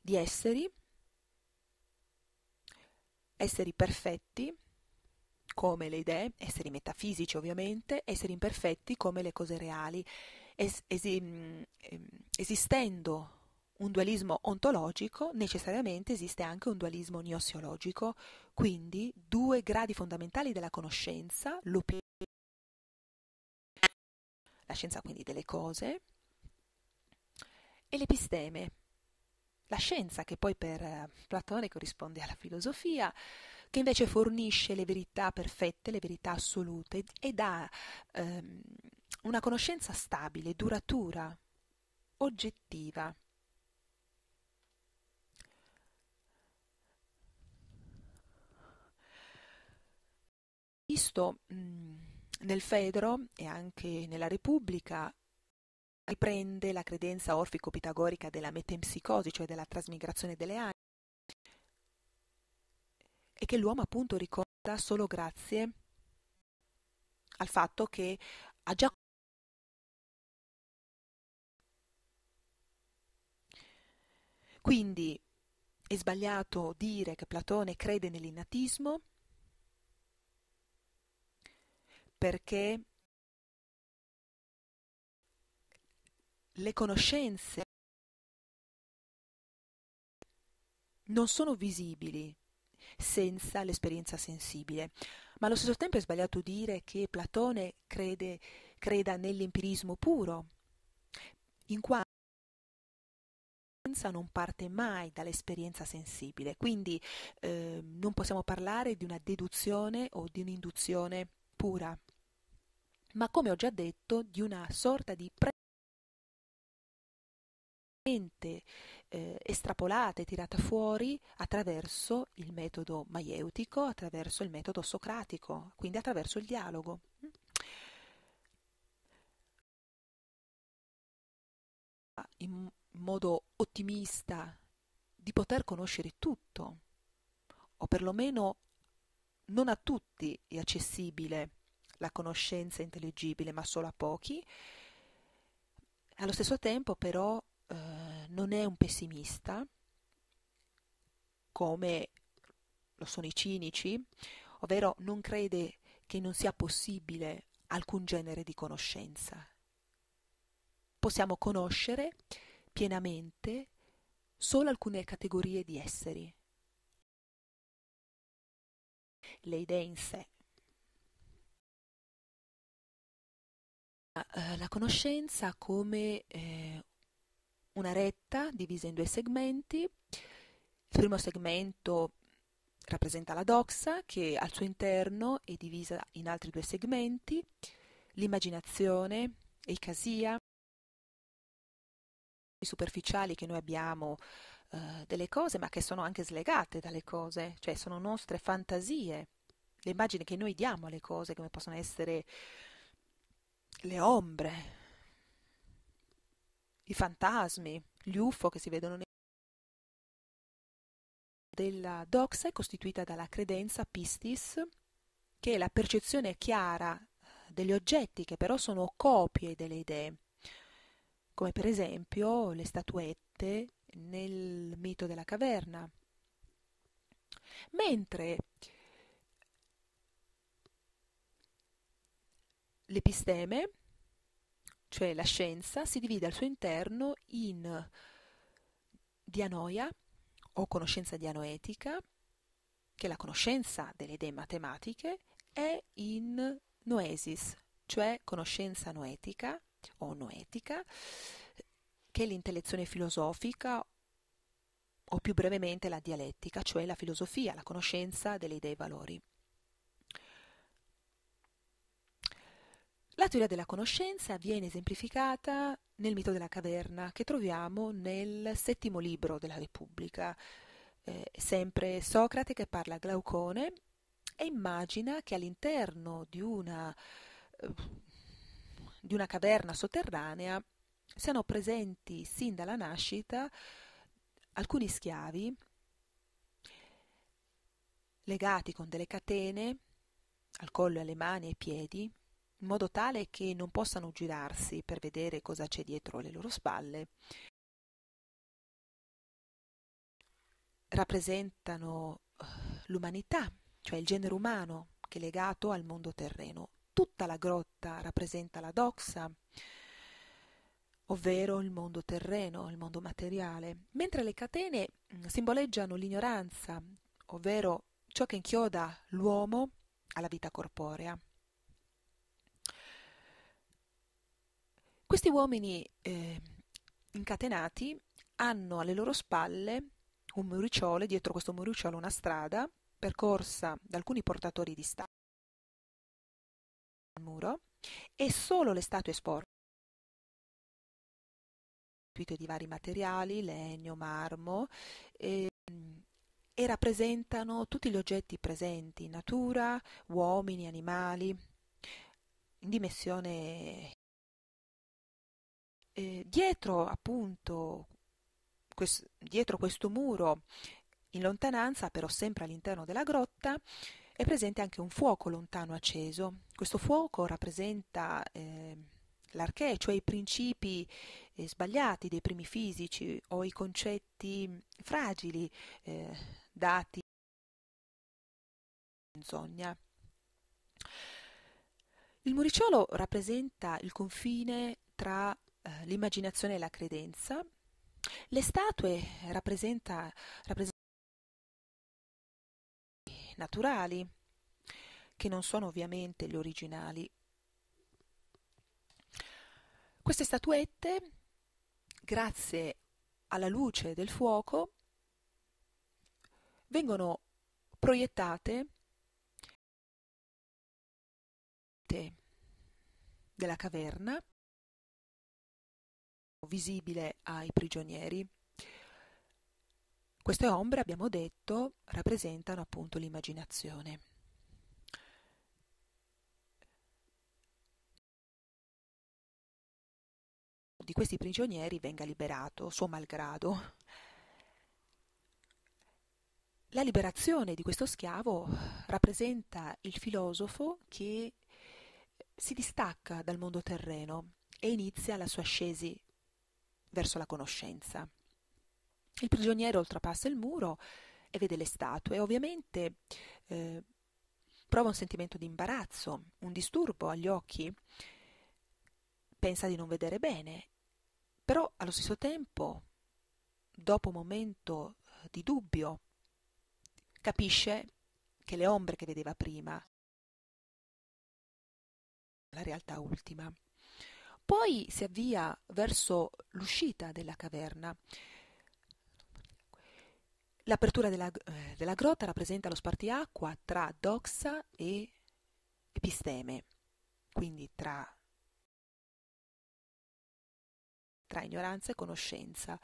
di esseri, esseri perfetti come le idee, esseri metafisici ovviamente, esseri imperfetti come le cose reali, es- esi- mm, ehm, esistendo un dualismo ontologico, necessariamente esiste anche un dualismo gnoseologico, quindi due gradi fondamentali della conoscenza, l'opinione, la scienza quindi delle cose, e l'episteme, la scienza che poi per eh, Platone corrisponde alla filosofia, che invece fornisce le verità perfette, le verità assolute e dà ehm, una conoscenza stabile, duratura, oggettiva. Visto mh, nel Fedro e anche nella Repubblica riprende la credenza orfico-pitagorica della metempsicosi, cioè della trasmigrazione delle anime, e che l'uomo appunto ricorda solo grazie al fatto che ha già Quindi è sbagliato dire che Platone crede nell'innatismo perché Le conoscenze non sono visibili senza l'esperienza sensibile, ma allo stesso tempo è sbagliato dire che Platone crede, creda nell'empirismo puro, in quanto non parte mai dall'esperienza sensibile, quindi eh, non possiamo parlare di una deduzione o di un'induzione pura, ma come ho già detto di una sorta di pre- eh, estrapolata e tirata fuori attraverso il metodo maieutico, attraverso il metodo socratico, quindi attraverso il dialogo. In modo ottimista di poter conoscere tutto, o perlomeno non a tutti è accessibile la conoscenza intelligibile, ma solo a pochi. Allo stesso tempo però non è un pessimista, come lo sono i cinici, ovvero non crede che non sia possibile alcun genere di conoscenza. Possiamo conoscere pienamente solo alcune categorie di esseri. Le idee in sé. Eh, la conoscenza come eh, una retta divisa in due segmenti. Il primo segmento rappresenta la doxa che al suo interno è divisa in altri due segmenti, l'immaginazione, e casia, i superficiali che noi abbiamo eh, delle cose ma che sono anche slegate dalle cose, cioè sono nostre fantasie, le immagini che noi diamo alle cose come possono essere le ombre, i fantasmi, gli UFO che si vedono nei della doxa è costituita dalla credenza pistis, che è la percezione chiara eh, degli oggetti che però sono copie delle idee, come per esempio le statuette nel mito della caverna. Mentre l'episteme cioè la scienza, si divide al suo interno in dianoia o conoscenza dianoetica, che è la conoscenza delle idee matematiche, e in noesis, cioè conoscenza noetica o noetica, che è l'intellezione filosofica o più brevemente la dialettica, cioè la filosofia, la conoscenza delle idee e valori. La teoria della conoscenza viene esemplificata nel mito della caverna che troviamo nel settimo libro della Repubblica. Eh, sempre Socrate che parla a Glaucone e immagina che all'interno di una, eh, di una caverna sotterranea siano presenti sin dalla nascita alcuni schiavi legati con delle catene al collo, alle mani e ai piedi in modo tale che non possano girarsi per vedere cosa c'è dietro le loro spalle. Rappresentano eh, l'umanità, cioè il genere umano che è legato al mondo terreno. Tutta la grotta rappresenta la doxa, ovvero il mondo terreno, il mondo materiale, mentre le catene mm, simboleggiano l'ignoranza, ovvero ciò che inchioda l'uomo alla vita corporea. Questi uomini eh, incatenati hanno alle loro spalle un muricciolo, dietro questo muricciolo una strada percorsa da alcuni portatori di statue al muro e solo le statue sporche di vari materiali, legno, marmo, e, ehm, e rappresentano tutti gli oggetti presenti in natura, uomini, animali, in dimensione eh, dietro appunto quest- dietro questo muro in lontananza però sempre all'interno della grotta è presente anche un fuoco lontano acceso questo fuoco rappresenta eh, l'archè cioè i principi eh, sbagliati dei primi fisici o i concetti fragili eh, dati menzogna il muricciolo rappresenta il confine tra eh, l'immaginazione e la credenza. Le statue rappresentano naturali, che non sono ovviamente gli originali. Queste statuette, grazie alla luce del fuoco, vengono proiettate della caverna visibile ai prigionieri. Queste ombre, abbiamo detto, rappresentano appunto l'immaginazione. Di questi prigionieri venga liberato, suo malgrado. La liberazione di questo schiavo rappresenta il filosofo che si distacca dal mondo terreno e inizia la sua ascesi verso la conoscenza. Il prigioniero oltrepassa il muro e vede le statue, ovviamente eh, prova un sentimento di imbarazzo, un disturbo agli occhi, pensa di non vedere bene, però allo stesso tempo, dopo un momento eh, di dubbio, capisce che le ombre che vedeva prima, la realtà ultima. Poi si avvia verso l'uscita della caverna. L'apertura della, eh, della grotta rappresenta lo spartiacqua tra doxa e episteme, quindi tra, tra ignoranza e conoscenza.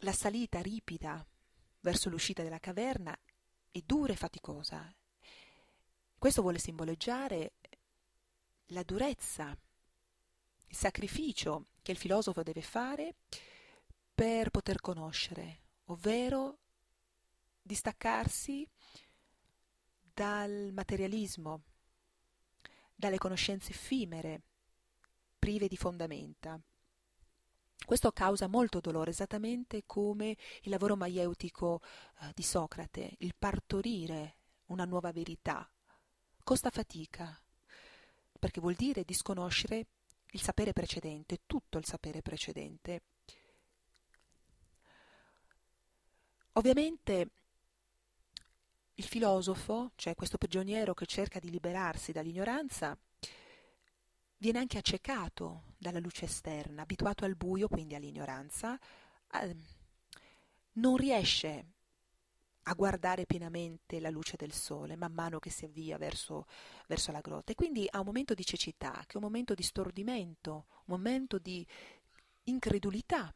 La salita ripida verso l'uscita della caverna è dura e faticosa. Questo vuole simboleggiare la durezza, il sacrificio che il filosofo deve fare per poter conoscere, ovvero distaccarsi dal materialismo, dalle conoscenze effimere, prive di fondamenta. Questo causa molto dolore, esattamente come il lavoro maieutico eh, di Socrate, il partorire una nuova verità. Costa fatica, perché vuol dire disconoscere il sapere precedente, tutto il sapere precedente. Ovviamente il filosofo, cioè questo prigioniero che cerca di liberarsi dall'ignoranza, viene anche accecato dalla luce esterna, abituato al buio, quindi all'ignoranza, ehm, non riesce a guardare pienamente la luce del sole man mano che si avvia verso, verso la grotta e quindi ha un momento di cecità, che è un momento di stordimento, un momento di incredulità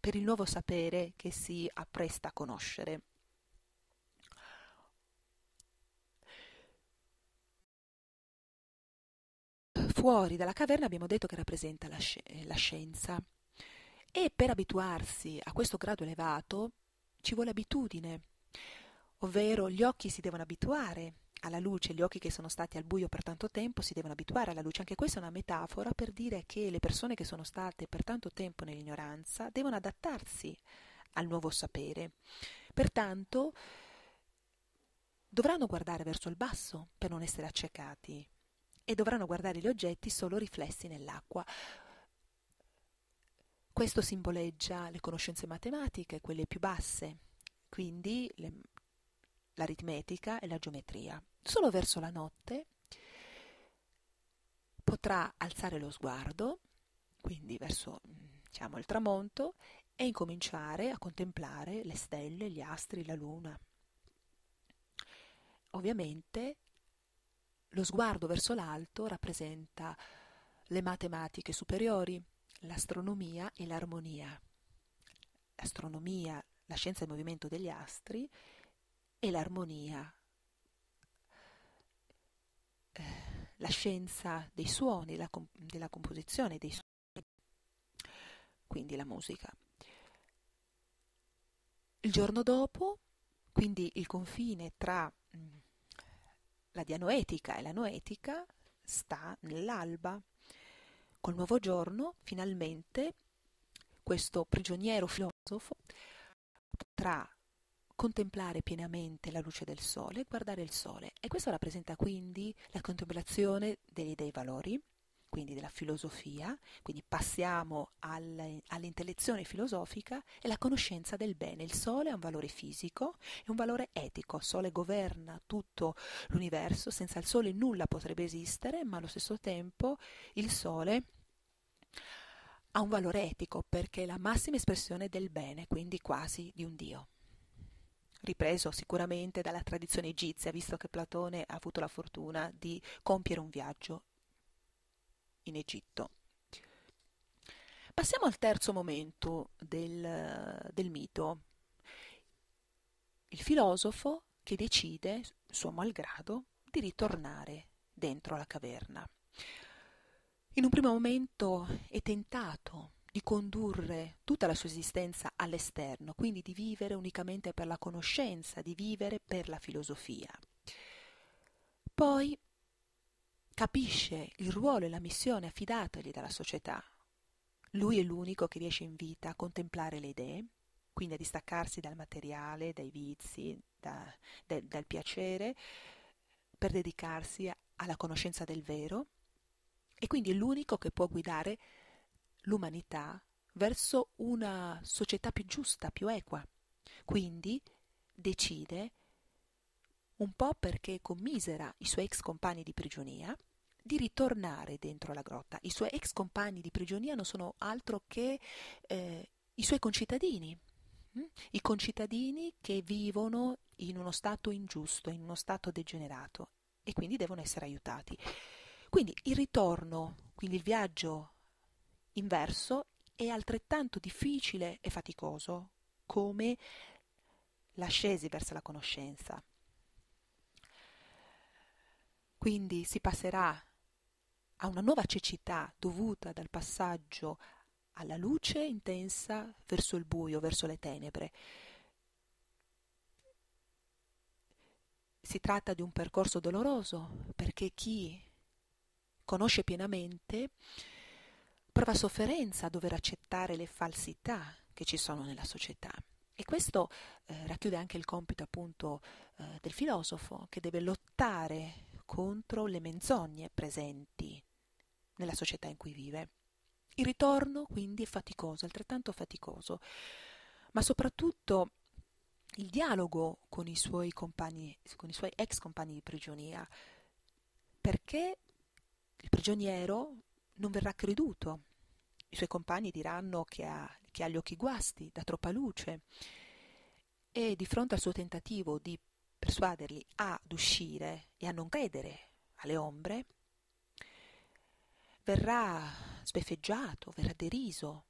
per il nuovo sapere che si appresta a conoscere. Fuori dalla caverna abbiamo detto che rappresenta la, sci- la scienza e per abituarsi a questo grado elevato ci vuole abitudine, ovvero gli occhi si devono abituare alla luce, gli occhi che sono stati al buio per tanto tempo si devono abituare alla luce. Anche questa è una metafora per dire che le persone che sono state per tanto tempo nell'ignoranza devono adattarsi al nuovo sapere. Pertanto dovranno guardare verso il basso per non essere accecati e dovranno guardare gli oggetti solo riflessi nell'acqua. Questo simboleggia le conoscenze matematiche, quelle più basse, quindi le, l'aritmetica e la geometria. Solo verso la notte potrà alzare lo sguardo, quindi verso mm, diciamo, il tramonto, e incominciare a contemplare le stelle, gli astri, la luna. Ovviamente lo sguardo verso l'alto rappresenta le matematiche superiori, l'astronomia e l'armonia. L'astronomia, la scienza del movimento degli astri e l'armonia, eh, la scienza dei suoni, la comp- della composizione dei suoni, quindi la musica. Il giorno dopo, quindi il confine tra mm, la dianoetica e la noetica sta nell'alba, Col nuovo giorno, finalmente, questo prigioniero filosofo potrà contemplare pienamente la luce del sole, guardare il sole. E questo rappresenta quindi la contemplazione dei, dei valori, quindi della filosofia, quindi passiamo all'intellezione filosofica e la conoscenza del bene. Il Sole ha un valore fisico è un valore etico, il Sole governa tutto l'universo, senza il Sole nulla potrebbe esistere, ma allo stesso tempo il Sole ha un valore etico perché è la massima espressione del bene, quindi quasi di un Dio ripreso sicuramente dalla tradizione egizia, visto che Platone ha avuto la fortuna di compiere un viaggio in Egitto. Passiamo al terzo momento del, del mito, il filosofo che decide, suo malgrado, di ritornare dentro la caverna. In un primo momento è tentato di condurre tutta la sua esistenza all'esterno, quindi di vivere unicamente per la conoscenza, di vivere per la filosofia. Poi capisce il ruolo e la missione affidatogli dalla società. Lui è l'unico che riesce in vita a contemplare le idee, quindi a distaccarsi dal materiale, dai vizi, da, de, dal piacere, per dedicarsi alla conoscenza del vero e quindi è l'unico che può guidare l'umanità verso una società più giusta, più equa. Quindi decide, un po' perché commisera i suoi ex compagni di prigionia, di ritornare dentro la grotta. I suoi ex compagni di prigionia non sono altro che eh, i suoi concittadini, hm? i concittadini che vivono in uno stato ingiusto, in uno stato degenerato e quindi devono essere aiutati. Quindi il ritorno, quindi il viaggio inverso è altrettanto difficile e faticoso come l'ascesi verso la conoscenza. Quindi si passerà a una nuova cecità dovuta dal passaggio alla luce intensa verso il buio, verso le tenebre. Si tratta di un percorso doloroso perché chi conosce pienamente prova sofferenza a dover accettare le falsità che ci sono nella società. E questo eh, racchiude anche il compito appunto eh, del filosofo che deve lottare contro le menzogne presenti nella società in cui vive. Il ritorno quindi è faticoso, altrettanto faticoso, ma soprattutto il dialogo con i suoi, compagni, con i suoi ex compagni di prigionia, perché il prigioniero non verrà creduto. I suoi compagni diranno che ha, che ha gli occhi guasti, da troppa luce. E di fronte al suo tentativo di persuaderli ad uscire e a non credere alle ombre, verrà sbeffeggiato, verrà deriso,